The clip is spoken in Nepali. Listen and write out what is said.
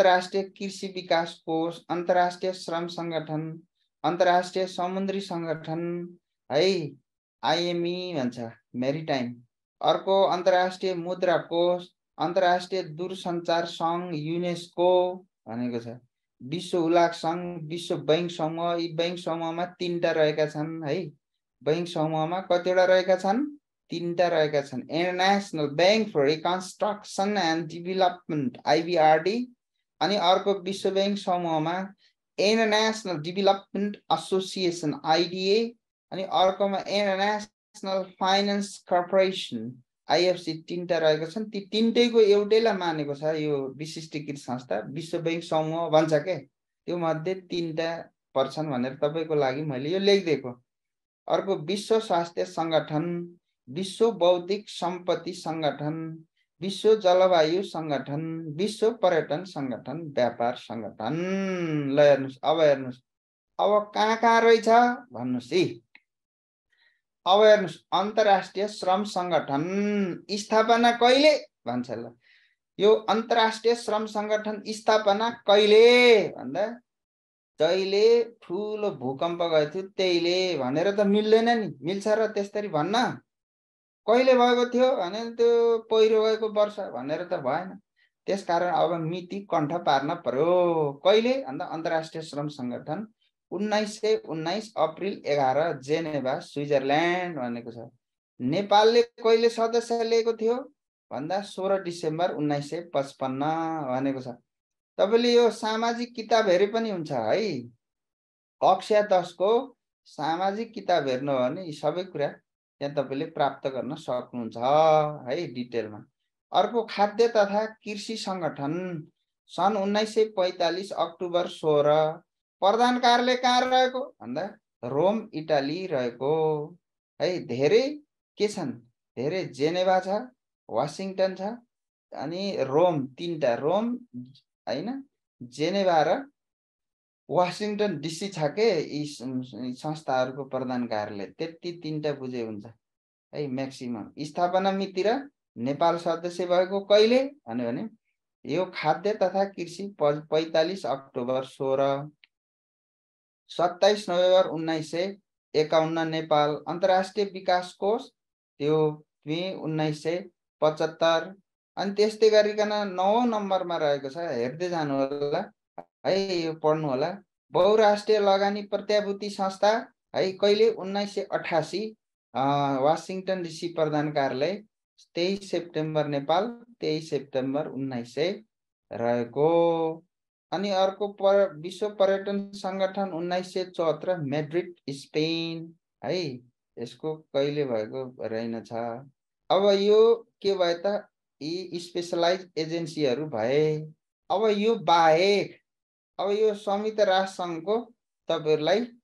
अन्तर्राष्ट्रिय कृषि विकास कोष अन्तर्राष्ट्रिय श्रम सङ्गठन अन्तर्राष्ट्रिय समुद्री सङ्गठन है आइएमई भन्छ मेरिटाइम अर्को अन्तर्राष्ट्रिय मुद्रा कोष अन्तर्राष्ट्रिय दूरसञ्चार सङ्घ युनेस्को भनेको छ विश्व उलाग सङ्घ विश्व बैङ्क समूह यी बैङ्क समूहमा तिनवटा रहेका छन् है बैङ्क समूहमा कतिवटा रहेका छन् तिनवटा रहेका छन् international bank for reconstruction and development IBRD अनि अर्को विश्व ब्याङ्क समूहमा इन्टरनेसनल डेभलपमेन्ट एसोसिएसन आइडिए अनि अर्कोमा इन्टरनेसनल फाइनेन्स कर्पोरेसन आइएफसी तिनवटा रहेको छन् ती तिनटैको एउटैलाई मानेको छ यो विशिष्टीकृत संस्था विश्व ब्याङ्क समूह भन्छ के त्यो मध्ये तिनवटा पर्छन् भनेर तपाईँको लागि मैले यो लेखिदिएको अर्को विश्व स्वास्थ्य सङ्गठन विश्व बौद्धिक सम्पत्ति सङ्गठन विश्व जलवायु सङ्गठन विश्व पर्यटन सङ्गठन व्यापार सङ्गठन ल हेर्नुहोस् अब हेर्नुहोस् अब कहाँ कहाँ रहेछ भन्नुहोस् है अब हेर्नुहोस् अन्तर्राष्ट्रिय श्रम सङ्गठन स्थापना कहिले भन्छ ल यो अन्तर्राष्ट्रिय श्रम सङ्गठन स्थापना कहिले भन्दा जहिले ठुलो भूकम्प गएको थियो त्यहीले भनेर त मिल्दैन नि मिल्छ र त्यस्तरी भन्न कहिले भएको थियो भने त्यो पहिरो गएको वर्ष भनेर त भएन त्यसकारण अब मिति कण्ठ पार्न पर्यो कहिले भन्दा अन्तर्राष्ट्रिय श्रम सङ्गठन उन्नाइस सय उन्नाइस अप्रिल एघार जेनेभा स्विजरल्यान्ड भनेको छ नेपालले कहिले सदस्य लिएको थियो भन्दा सोह्र डिसेम्बर उन्नाइस सय पचपन्न भनेको छ तपाईँले यो सामाजिक किताब हेरे पनि हुन्छ है कक्षा दसको सामाजिक किताब हेर्नु हो भने यी सबै कुरा त्यहाँ तपाईँले प्राप्त गर्न सक्नुहुन्छ है डिटेलमा अर्को खाद्य तथा कृषि सङ्गठन सन् उन्नाइस सय पैँतालिस अक्टोबर सोह्र प्रधान कार्यालय कहाँ रहेको भन्दा रोम इटाली रहेको है धेरै के छन् धेरै जेनेभा छ वासिङटन छ अनि रोम तिनवटा रोम होइन जेनेभा र वासिङटन डिसी छ के यी संस्थाहरूको प्रधान कार्यालय त्यति तिनवटा बुझे हुन्छ है म्याक्सिमम् स्थापना मिति र नेपाल सदस्य भएको कहिले भन्यो भने यो खाद्य तथा कृषि प पैँतालिस अक्टोबर सोह्र सत्ताइस नोभेम्बर उन्नाइस सय एकाउन्न नेपाल अन्तर्राष्ट्रिय विकास कोष त्यो मे उन्नाइस सय पचहत्तर अनि त्यस्तै गरिकन नौ नम्बरमा रहेको छ हेर्दै जानु होला है यो पढ्नु होला बहुराष्ट्रिय लगानी प्रत्याभूति संस्था है कहिले उन्नाइस सय अठासी वासिङटन डिसी प्रधान कार्यालय तेइस सेप्टेम्बर नेपाल तेइस सेप्टेम्बर उन्नाइस सय रहेको अनि अर्को पर विश्व पर्यटन सङ्गठन उन्नाइस सय चौहत्तर मेड्रिड स्पेन है यसको कहिले भएको रहेनछ अब यो के भयो त यी स्पेसलाइज एजेन्सीहरू भए अब यो बाहेक अब यो संयुक्त राष्ट्रसङ्घको तपाईँहरूलाई